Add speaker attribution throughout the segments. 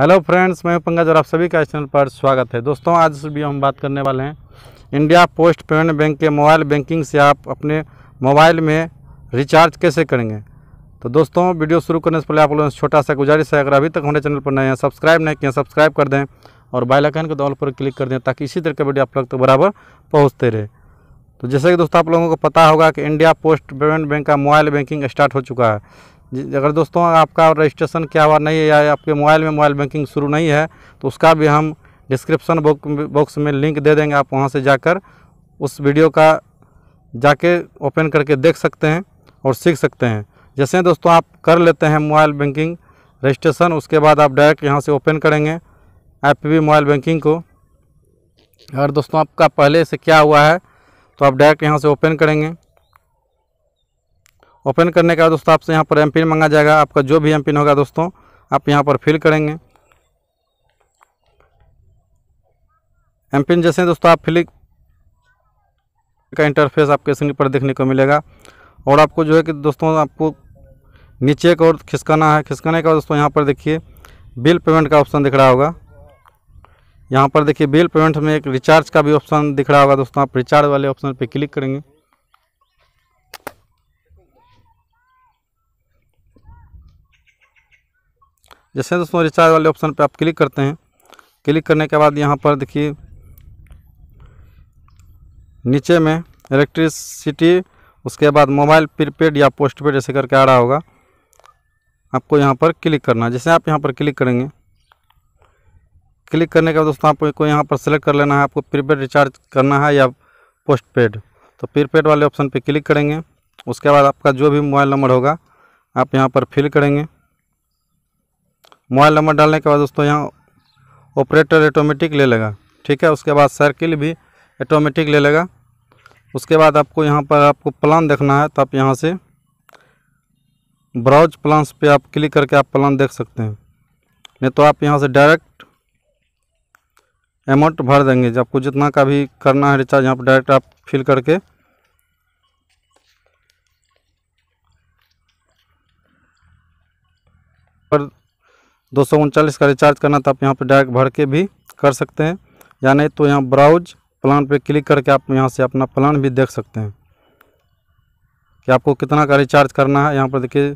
Speaker 1: hello friends मैं पंकज और आप सभी का इस चैनल पर स्वागत है दोस्तों आज इस वीडियो हम बात करने वाले हैं इंडिया पोस्ट पेमेंट बैंक के मोबाइल बैंकिंग से आप अपने मोबाइल में रिचार्ज कैसे करेंगे तो दोस्तों वीडियो शुरू करने से पहले आप लोगों से छोटा सा गुजारिश है अगर अभी तक हमारे चैनल पर नए हैं सब्सक्राइब नहीं किए सब्सक्राइब कर दें और बाइलाइकन के दौल पर क्लिक कर दें ताकि इसी तरह का वीडियो आप लोग तक बराबर पहुँचते रहे तो जैसे कि दोस्तों आप लोगों को पता होगा कि इंडिया पोस्ट पेमेंट बैंक का मोबाइल बैंकिंग स्टार्ट हो चुका है अगर दोस्तों आपका रजिस्ट्रेशन क्या हुआ नहीं है या आपके मोबाइल में मोबाइल बैंकिंग शुरू नहीं है तो उसका भी हम डिस्क्रिप्शन बॉक्स में लिंक दे देंगे आप वहाँ से जाकर उस वीडियो का जाके ओपन करके देख सकते हैं और सीख सकते हैं जैसे दोस्तों आप कर लेते हैं मोबाइल बैंकिंग रजिस्ट्रेशन उसके बाद आप डायरेक्ट यहाँ से ओपन करेंगे ऐप भी मोबाइल बैंकिंग को अगर दोस्तों आपका पहले से क्या हुआ है तो आप डायरेक्ट यहाँ से ओपन करेंगे ओपन करने के बाद दोस्तों आपसे यहाँ पर एम पिन मंगा जाएगा आपका जो भी एम पिन होगा दोस्तों आप यहाँ पर फिल करेंगे एम पिन जैसे दोस्तों आप फिलिंग का इंटरफेस आपके स्क्रीन पर देखने को मिलेगा और आपको जो है कि दोस्तों आपको नीचे एक और खिसकाना है खिसकाने का दोस्तों यहाँ पर देखिए बिल पेमेंट का ऑप्शन दिख रहा होगा यहाँ पर देखिए बिल पेमेंट में एक रिचार्ज का भी ऑप्शन दिख रहा होगा दोस्तों आप रिचार्ज वाले ऑप्शन पर क्लिक करेंगे जैसे दोस्तों रिचार्ज वाले ऑप्शन पर आप क्लिक करते हैं क्लिक करने के बाद यहाँ पर देखिए नीचे में इलेक्ट्रिसिटी उसके बाद मोबाइल प्रीपेड या पोस्ट पेड ऐसे करके आ रहा होगा आपको यहाँ पर क्लिक करना है जैसे आप यहाँ पर क्लिक करेंगे क्लिक करने के बाद दोस्तों आपको यहाँ पर सेलेक्ट कर लेना है आपको प्रीपेड रिचार्ज करना है या पोस्ट पेड तो प्रीपेड वाले ऑप्शन पर क्लिक करेंगे उसके बाद आपका जो भी मोबाइल नंबर होगा आप यहाँ पर फिल करेंगे मोबाइल नंबर डालने के बाद दोस्तों यहाँ ऑपरेटर ऑटोमेटिक ले लेगा ठीक है उसके बाद सर्किल भी ऑटोमेटिक ले लेगा उसके बाद आपको यहाँ पर आपको प्लान देखना है तो आप यहाँ से ब्राउज प्लान्स पे आप क्लिक करके आप प्लान देख सकते हैं नहीं तो आप यहाँ से डायरेक्ट अमाउंट भर देंगे जब आपको जितना का भी करना है रिचार्ज यहाँ पर डायरेक्ट आप फिल करके पर दो का रिचार्ज करना तो आप यहाँ पर डायरेक्ट भर के भी कर सकते हैं या नहीं तो यहाँ ब्राउज प्लान पे क्लिक करके आप यहाँ से अपना प्लान भी देख सकते हैं कि आपको कितना का रिचार्ज करना है यहाँ पर देखिए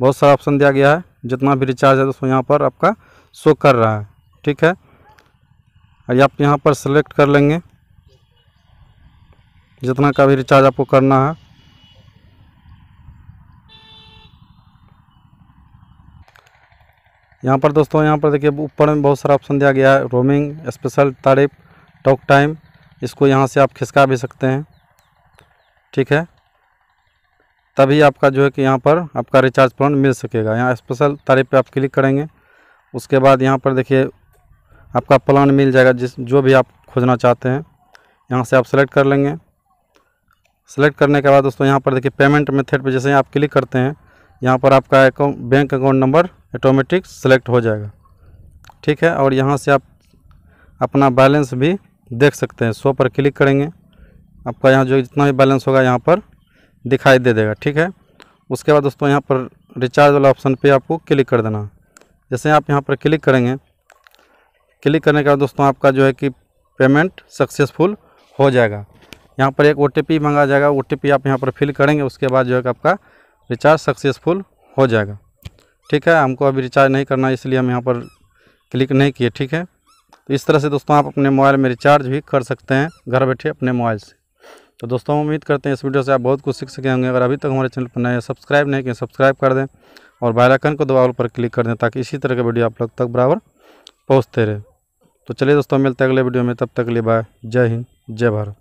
Speaker 1: बहुत सारा ऑप्शन दिया गया है जितना भी रिचार्ज है दोस्तों यहाँ पर आपका शो कर रहा है ठीक है और आप यहाँ पर सेलेक्ट कर लेंगे जितना का भी रिचार्ज आपको करना है यहाँ पर दोस्तों यहाँ पर देखिए ऊपर में बहुत सारा ऑप्शन दिया गया है roaming special tariff talk time इसको यहाँ से आप खिसका भी सकते हैं ठीक है तभी आपका जो है कि यहाँ पर आपका रिचार्ज प्लान मिल सकेगा यहाँ स्पेशल तारीफ पे आप क्लिक करेंगे उसके बाद यहाँ पर देखिए आपका प्लान मिल जाएगा जिस जो भी आप खोजना चाहते हैं यहाँ से आप सेलेक्ट कर लेंगे सेलेक्ट करने के बाद दोस्तों यहाँ पर देखिए पेमेंट मेथड पे जैसे आप क्लिक करते हैं यहाँ पर आपका account bank account number automatic select हो जाएगा ठीक है और यहाँ से आप अपना बैलेंस भी देख सकते हैं शो पर क्लिक करेंगे आपका यहाँ जो जितना भी बैलेंस होगा यहाँ पर दिखाई दे देगा ठीक है उसके बाद दोस्तों यहाँ पर रिचार्ज वाला ऑप्शन पे आपको क्लिक कर देना जैसे आप यहाँ पर क्लिक करेंगे क्लिक करने के बाद दोस्तों आपका जो है कि पेमेंट सक्सेसफुल हो जाएगा यहाँ पर एक ओ मंगा जाएगा ओ आप यहाँ पर फिल करेंगे उसके बाद जो है कि आपका रिचार्ज सक्सेसफुल हो जाएगा ठीक है हमको अभी रिचार्ज नहीं करना इसलिए हम यहाँ पर क्लिक नहीं किए ठीक है तो इस तरह से दोस्तों आप अपने मोबाइल में रिचार्ज भी कर सकते हैं घर बैठे अपने मोबाइल से तो दोस्तों उम्मीद करते हैं इस वीडियो से आप बहुत कुछ सीख सके होंगे अगर अभी तक हमारे चैनल पर नए सब्सक्राइब नहीं किए सब्सक्राइब कर दें और बेल आइकन को दबाव पर क्लिक कर दें ताकि इसी तरह के वीडियो आप लोग तक बराबर पहुँचते रहे तो चलिए दोस्तों मिलते हैं अगले वीडियो में तब तक के लिए बाय जय हिंद जय भारत